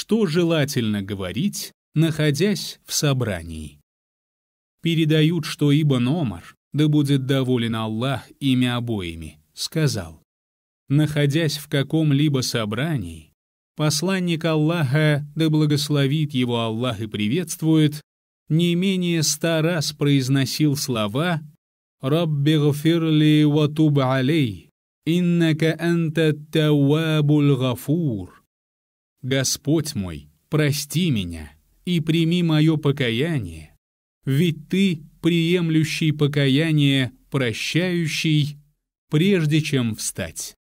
что желательно говорить, находясь в собрании. Передают, что Ибн Омар, да будет доволен Аллах ими обоими, сказал, «Находясь в каком-либо собрании, посланник Аллаха, да благословит его Аллах и приветствует, не менее ста раз произносил слова «Рабби гфирли ватуб алей, иннака анта таввабуль гафур». Господь мой, прости меня и прими мое покаяние, ведь Ты, приемлющий покаяние, прощающий, прежде чем встать».